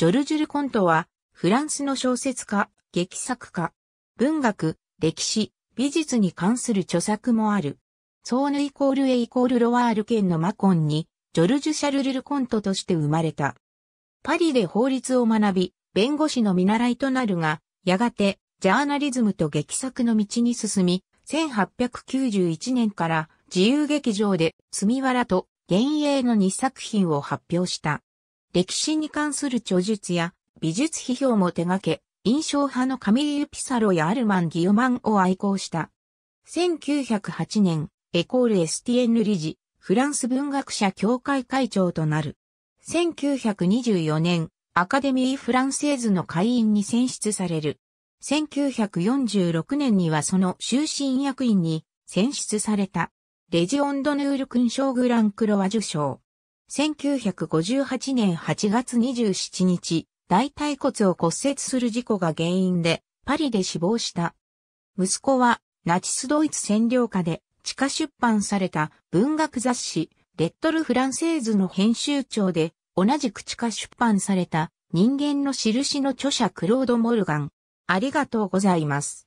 ジョルジュ・ル・コントは、フランスの小説家、劇作家、文学、歴史、美術に関する著作もある。ソーヌイコールエイコールロワール県のマコンに、ジョルジュ・シャルル・ル・コントとして生まれた。パリで法律を学び、弁護士の見習いとなるが、やがて、ジャーナリズムと劇作の道に進み、1891年から自由劇場で、みわらと幻影の2作品を発表した。歴史に関する著述や美術批評も手掛け、印象派のカミーユ・ピサロやアルマン・ギオマンを愛好した。1908年、エコール・エスティエヌ理事、フランス文学者協会会長となる。1924年、アカデミー・フランセーズの会員に選出される。1946年にはその終身役員に選出された。レジオンドヌール勲章グランクロワ受賞。1958年8月27日、大腿骨を骨折する事故が原因で、パリで死亡した。息子は、ナチスドイツ占領下で、地下出版された文学雑誌、レットル・フランセーズの編集長で、同じく地下出版された、人間の印の著者クロード・モルガン。ありがとうございます。